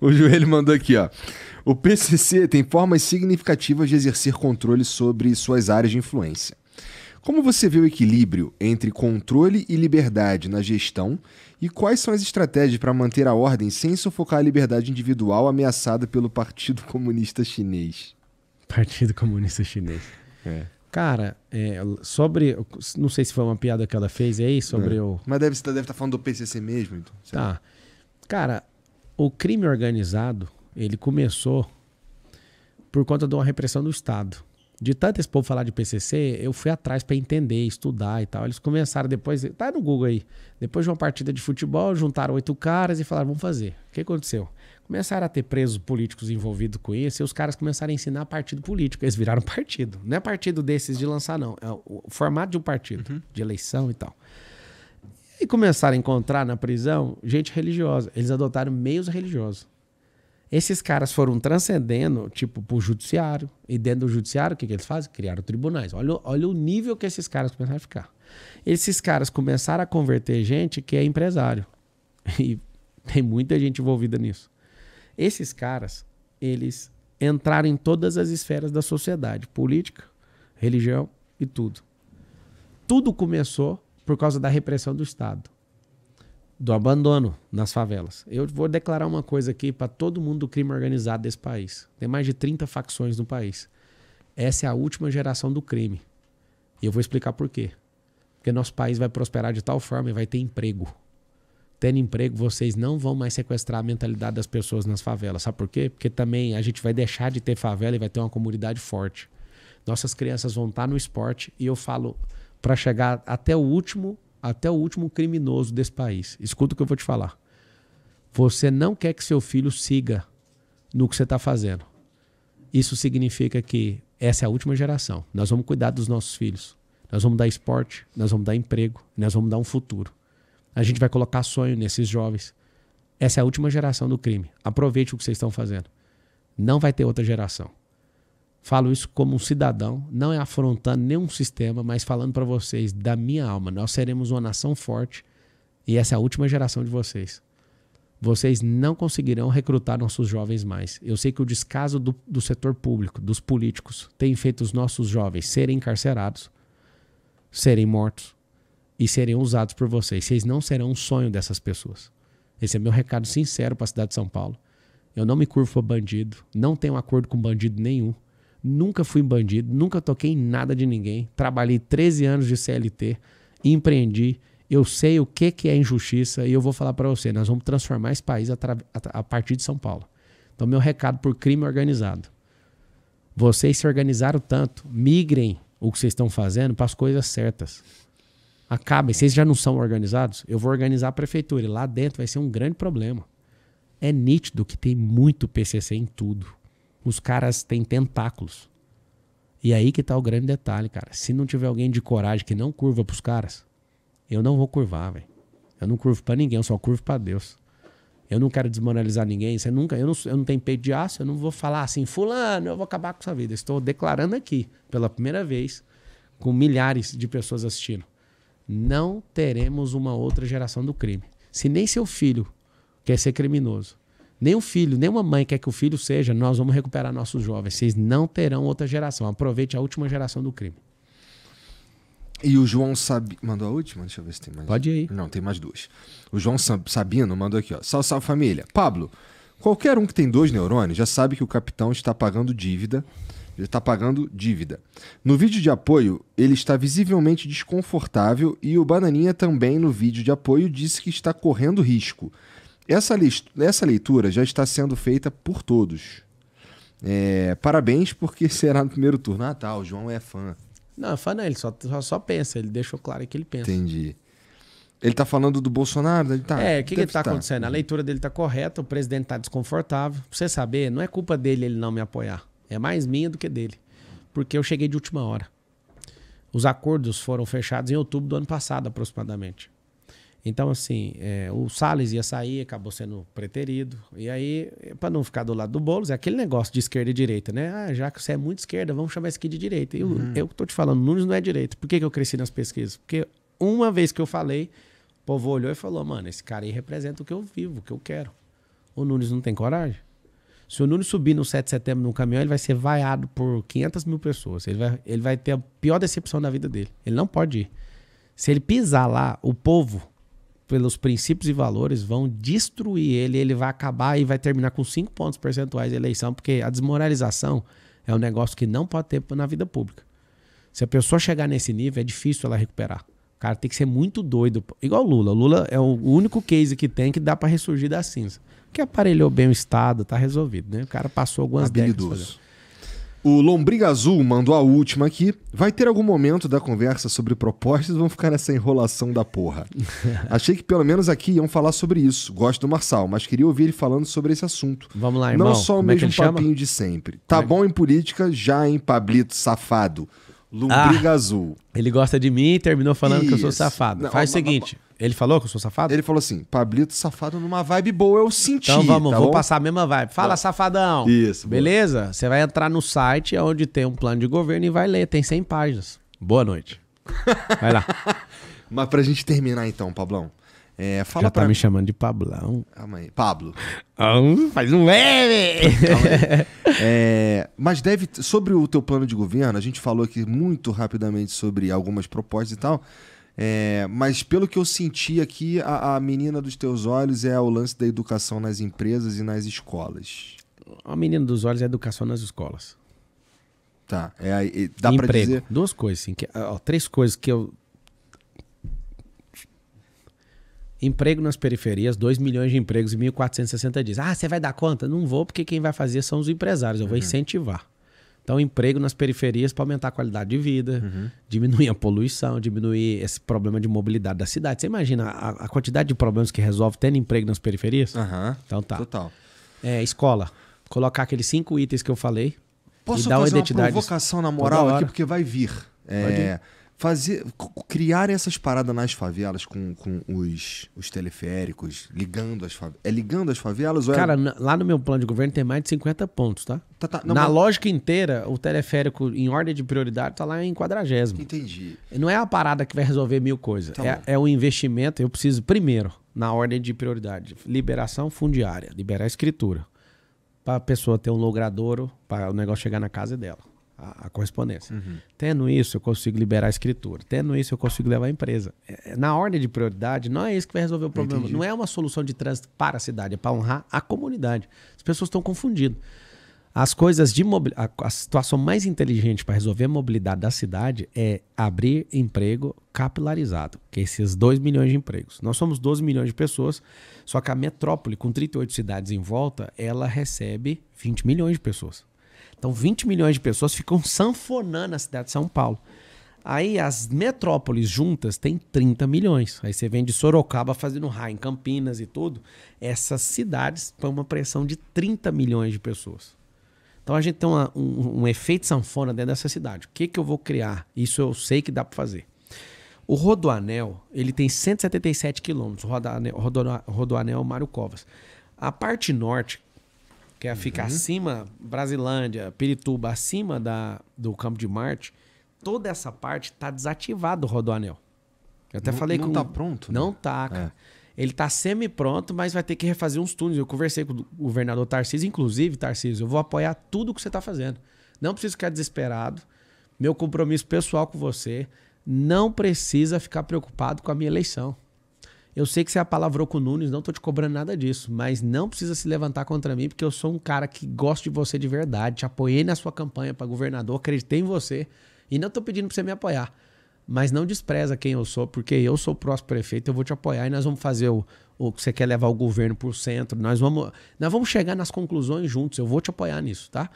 O Joelho mandou aqui, ó. O PCC tem formas significativas de exercer controle sobre suas áreas de influência. Como você vê o equilíbrio entre controle e liberdade na gestão e quais são as estratégias para manter a ordem sem sufocar a liberdade individual ameaçada pelo Partido Comunista Chinês? Partido Comunista Chinês. É. Cara, é, sobre. Não sei se foi uma piada que ela fez aí, sobre é. o. Mas deve estar deve tá falando do PCC mesmo, então. Tá. Cara, o crime organizado ele começou por conta de uma repressão do Estado. De tanto esse povo falar de PCC, eu fui atrás para entender, estudar e tal. Eles começaram depois, tá no Google aí, depois de uma partida de futebol, juntaram oito caras e falaram, vamos fazer. O que aconteceu? Começaram a ter presos políticos envolvidos com isso e os caras começaram a ensinar partido político. Eles viraram partido. Não é partido desses de lançar, não. É o formato de um partido, uhum. de eleição e tal. E começaram a encontrar na prisão gente religiosa. Eles adotaram meios religiosos. Esses caras foram transcendendo, tipo, pro judiciário. E dentro do judiciário, o que, que eles fazem? Criaram tribunais. Olha, olha o nível que esses caras começaram a ficar. Esses caras começaram a converter gente que é empresário. E tem muita gente envolvida nisso. Esses caras, eles entraram em todas as esferas da sociedade: política, religião e tudo. Tudo começou por causa da repressão do Estado, do abandono nas favelas. Eu vou declarar uma coisa aqui para todo mundo do crime organizado desse país. Tem mais de 30 facções no país. Essa é a última geração do crime. E eu vou explicar por quê. Porque nosso país vai prosperar de tal forma e vai ter emprego. Tendo emprego, vocês não vão mais sequestrar a mentalidade das pessoas nas favelas. Sabe por quê? Porque também a gente vai deixar de ter favela e vai ter uma comunidade forte. Nossas crianças vão estar no esporte e eu falo para chegar até o último, até o último criminoso desse país. Escuta o que eu vou te falar. Você não quer que seu filho siga no que você está fazendo. Isso significa que essa é a última geração. Nós vamos cuidar dos nossos filhos. Nós vamos dar esporte, nós vamos dar emprego, nós vamos dar um futuro. A gente vai colocar sonho nesses jovens. Essa é a última geração do crime. Aproveite o que vocês estão fazendo. Não vai ter outra geração. Falo isso como um cidadão, não é afrontando nenhum sistema, mas falando para vocês da minha alma. Nós seremos uma nação forte e essa é a última geração de vocês. Vocês não conseguirão recrutar nossos jovens mais. Eu sei que o descaso do, do setor público, dos políticos, tem feito os nossos jovens serem encarcerados, serem mortos e serem usados por vocês. Vocês não serão um sonho dessas pessoas. Esse é meu recado sincero para a cidade de São Paulo. Eu não me curvo para bandido, não tenho acordo com bandido nenhum. Nunca fui bandido, nunca toquei em nada de ninguém. Trabalhei 13 anos de CLT, empreendi. Eu sei o que, que é injustiça e eu vou falar para você. Nós vamos transformar esse país a, a, partir de São Paulo. Então, meu recado por crime organizado. Vocês se organizaram tanto, migrem o que vocês estão fazendo para as coisas certas. Acabem. Vocês já não são organizados? Eu vou organizar a prefeitura e lá dentro vai ser um grande problema. É nítido que tem muito PCC em tudo os caras têm tentáculos. E aí que tá o grande detalhe, cara. Se não tiver alguém de coragem que não curva pros caras, eu não vou curvar, velho. Eu não curvo para ninguém, eu só curvo para Deus. Eu não quero desmoralizar ninguém. Você nunca, eu não, eu não tenho peito de aço, eu não vou falar assim, fulano, eu vou acabar com sua vida. estou declarando aqui, pela primeira vez, com milhares de pessoas assistindo. Não teremos uma outra geração do crime. Se nem seu filho quer ser criminoso, nem o filho, nem uma mãe quer que o filho seja, nós vamos recuperar nossos jovens. Vocês não terão outra geração. Aproveite a última geração do crime. E o João Sabino. Mandou a última? Deixa eu ver se tem mais. Pode ir. Não, tem mais duas. O João Sabino mandou aqui, ó. Salve, salve família. Pablo, qualquer um que tem dois neurônios já sabe que o capitão está pagando dívida. Ele está pagando dívida. No vídeo de apoio, ele está visivelmente desconfortável e o Bananinha também no vídeo de apoio disse que está correndo risco. Essa, essa leitura já está sendo feita por todos. É, parabéns, porque será no primeiro turno. Ah, tá, o João é fã. Não, fã não, ele só, só, só pensa, ele deixou claro que ele pensa. Entendi. Ele tá falando do Bolsonaro? Né? Ele tá, é, o que, que tá acontecendo? A leitura dele tá correta, o presidente tá desconfortável. Pra você saber, não é culpa dele ele não me apoiar. É mais minha do que dele. Porque eu cheguei de última hora. Os acordos foram fechados em outubro do ano passado, aproximadamente. Então, assim, é, o Salles ia sair, acabou sendo preterido. E aí, para não ficar do lado do Boulos, é aquele negócio de esquerda e direita, né? Ah, já que você é muito esquerda, vamos chamar esse aqui de direita. E uhum. eu, eu tô te falando, Nunes não é direita. Por que, que eu cresci nas pesquisas? Porque uma vez que eu falei, o povo olhou e falou: mano, esse cara aí representa o que eu vivo, o que eu quero. O Nunes não tem coragem. Se o Nunes subir no 7 de setembro num caminhão, ele vai ser vaiado por 500 mil pessoas. Ele vai, ele vai ter a pior decepção da vida dele. Ele não pode ir. Se ele pisar lá, o povo pelos princípios e valores, vão destruir ele, ele vai acabar e vai terminar com 5 pontos percentuais de eleição, porque a desmoralização é um negócio que não pode ter na vida pública. Se a pessoa chegar nesse nível, é difícil ela recuperar. O cara tem que ser muito doido. Igual o Lula. Lula é o único case que tem que dá para ressurgir da cinza. Que aparelhou bem o Estado, tá resolvido, né? O cara passou algumas Habilidoso. décadas. Fazendo. O Lombriga Azul mandou a última aqui. Vai ter algum momento da conversa sobre propostas vão ficar nessa enrolação da porra. Achei que pelo menos aqui iam falar sobre isso. Gosto do Marçal, mas queria ouvir ele falando sobre esse assunto. Vamos lá, irmão. Não só o Como é mesmo é papinho chama? de sempre. Tá é bom em política, já em Pablito safado. Lombriga ah, Azul. Ele gosta de mim e terminou falando isso. que eu sou safado. Não, Faz o seguinte... Ele falou que eu sou safado? Ele falou assim: Pablito safado numa vibe boa, eu senti. Então vamos, tá vou bom? passar a mesma vibe. Fala, tá. safadão. Isso. Beleza? Você vai entrar no site onde tem um plano de governo e vai ler, tem 100 páginas. Boa noite. Vai lá. Mas pra gente terminar então, Pablão. É, fala Já tá pra... me chamando de Pablão. Calma aí. Pablo. Hum, faz um meme! é, mas deve. Sobre o teu plano de governo, a gente falou aqui muito rapidamente sobre algumas propostas e tal. É, mas pelo que eu senti aqui, a, a menina dos teus olhos é o lance da educação nas empresas e nas escolas. A menina dos olhos é a educação nas escolas. Tá. É, é, dá para dizer. Duas coisas, sim. Que, ó, três coisas que eu. Emprego nas periferias, 2 milhões de empregos em 1.460 dias. Ah, você vai dar conta? Não vou, porque quem vai fazer são os empresários. Eu uhum. vou incentivar. Então, emprego nas periferias para aumentar a qualidade de vida, uhum. diminuir a poluição, diminuir esse problema de mobilidade da cidade. Você imagina a, a quantidade de problemas que resolve tendo emprego nas periferias? Uhum. Então tá. Total. É, escola. Colocar aqueles cinco itens que eu falei. Posso e dar fazer uma, identidade uma provocação na moral aqui, porque vai vir. É, fazer criar essas paradas nas favelas com, com os, os teleféricos, ligando as favelas. É ligando as favelas ou é- Cara, é... lá no meu plano de governo tem mais de 50 pontos, tá? tá, tá não, Na mas... lógica inteira, o teleférico, em ordem de prioridade, tá lá em quadragésimo. Entendi. Não é a parada que vai resolver mil coisas. Tá é, é o investimento, eu preciso primeiro, na ordem de prioridade, liberação fundiária, liberar a escritura. Pra pessoa ter um logradouro, para o negócio chegar na casa dela a, a correspondência. Uhum. Tendo isso, eu consigo liberar a escritura. Tendo isso, eu consigo levar a empresa. É, é, na ordem de prioridade, não é isso que vai resolver o problema. Não é uma solução de trânsito para a cidade, é para honrar a comunidade. As pessoas estão confundidas. As coisas de mobil... a, situação mais inteligente para resolver a mobilidade da cidade é abrir emprego capilarizado, que é esses 2 milhões de empregos. Nós somos 12 milhões de pessoas, só que a metrópole, com 38 cidades em volta, ela recebe 20 milhões de pessoas. Então, 20 milhões de pessoas ficam sanfonando a cidade de São Paulo. Aí as metrópoles juntas tem 30 milhões. Aí você vem de Sorocaba fazendo raio em Campinas e tudo. Essas cidades põem uma pressão de 30 milhões de pessoas. Então a gente tem uma, um, um, efeito sanfona dentro dessa cidade. O que, que eu vou criar? Isso eu sei que dá para fazer. O Rodoanel, ele tem 177 quilômetros. Rodoanel, Rodoanel Mário Covas. A parte norte, que é uhum. ficar acima, Brasilândia, Pirituba, acima da, do Campo de Marte, toda essa parte está desativada do Rodoanel. Eu até não, falei que. Não está pronto? Né? Não está, né? cara. É. Ele está semi-pronto, mas vai ter que refazer uns túneis. Eu conversei com o governador Tarcísio, inclusive, Tarcísio, eu vou apoiar tudo que você está fazendo. Não precisa ficar desesperado. Meu compromisso pessoal com você não precisa ficar preocupado com a minha eleição. Eu sei que você apalavrou com o Nunes, não tô te cobrando nada disso, mas não precisa se levantar contra mim, porque eu sou um cara que gosto de você de verdade, te apoiei na sua campanha para governador, acreditei em você e não tô pedindo pra você me apoiar. Mas não despreza quem eu sou, porque eu sou o próximo prefeito, eu vou te apoiar e nós vamos fazer o, o que você quer levar o governo pro centro. Nós vamos, nós vamos chegar nas conclusões juntos, eu vou te apoiar nisso, tá?